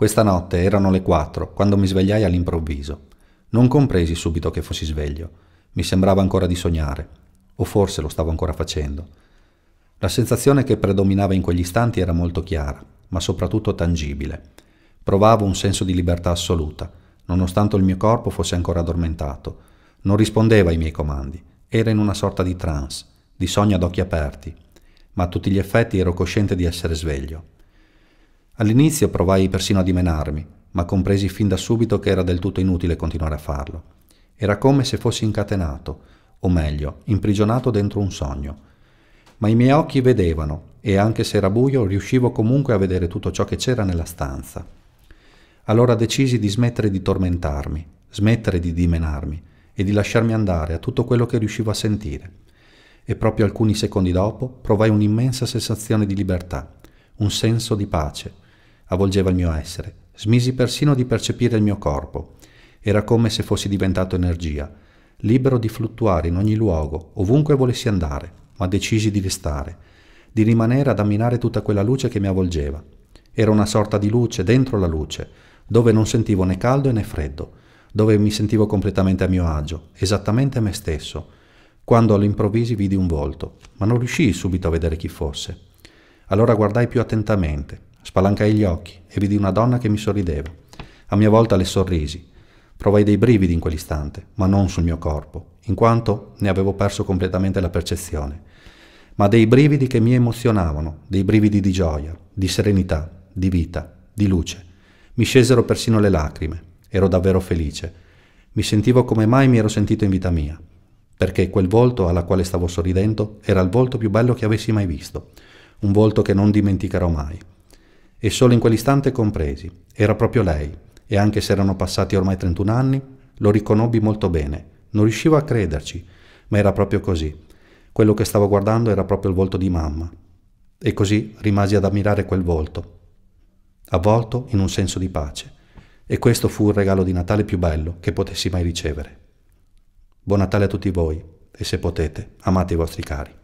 Questa notte erano le quattro quando mi svegliai all'improvviso. Non compresi subito che fossi sveglio. Mi sembrava ancora di sognare, o forse lo stavo ancora facendo. La sensazione che predominava in quegli istanti era molto chiara, ma soprattutto tangibile. Provavo un senso di libertà assoluta, nonostante il mio corpo fosse ancora addormentato. Non rispondeva ai miei comandi, era in una sorta di trance, di sogno ad occhi aperti, ma a tutti gli effetti ero cosciente di essere sveglio. All'inizio provai persino a dimenarmi, ma compresi fin da subito che era del tutto inutile continuare a farlo. Era come se fossi incatenato, o meglio, imprigionato dentro un sogno. Ma i miei occhi vedevano, e anche se era buio, riuscivo comunque a vedere tutto ciò che c'era nella stanza. Allora decisi di smettere di tormentarmi, smettere di dimenarmi e di lasciarmi andare a tutto quello che riuscivo a sentire. E proprio alcuni secondi dopo provai un'immensa sensazione di libertà, un senso di pace, avvolgeva il mio essere. Smisi persino di percepire il mio corpo. Era come se fossi diventato energia, libero di fluttuare in ogni luogo, ovunque volessi andare, ma decisi di restare, di rimanere ad ammirare tutta quella luce che mi avvolgeva. Era una sorta di luce dentro la luce, dove non sentivo né caldo né freddo, dove mi sentivo completamente a mio agio, esattamente me stesso, quando all'improvviso vidi un volto, ma non riuscii subito a vedere chi fosse. Allora guardai più attentamente, Spalancai gli occhi e vidi una donna che mi sorrideva. A mia volta le sorrisi. Provai dei brividi in quell'istante, ma non sul mio corpo, in quanto ne avevo perso completamente la percezione, ma dei brividi che mi emozionavano, dei brividi di gioia, di serenità, di vita, di luce. Mi scesero persino le lacrime. Ero davvero felice. Mi sentivo come mai mi ero sentito in vita mia, perché quel volto alla quale stavo sorridendo era il volto più bello che avessi mai visto, un volto che non dimenticherò mai e solo in quell'istante compresi. Era proprio lei, e anche se erano passati ormai 31 anni, lo riconobbi molto bene. Non riuscivo a crederci, ma era proprio così. Quello che stavo guardando era proprio il volto di mamma. E così rimasi ad ammirare quel volto, avvolto in un senso di pace. E questo fu il regalo di Natale più bello che potessi mai ricevere. Buon Natale a tutti voi e se potete, amate i vostri cari.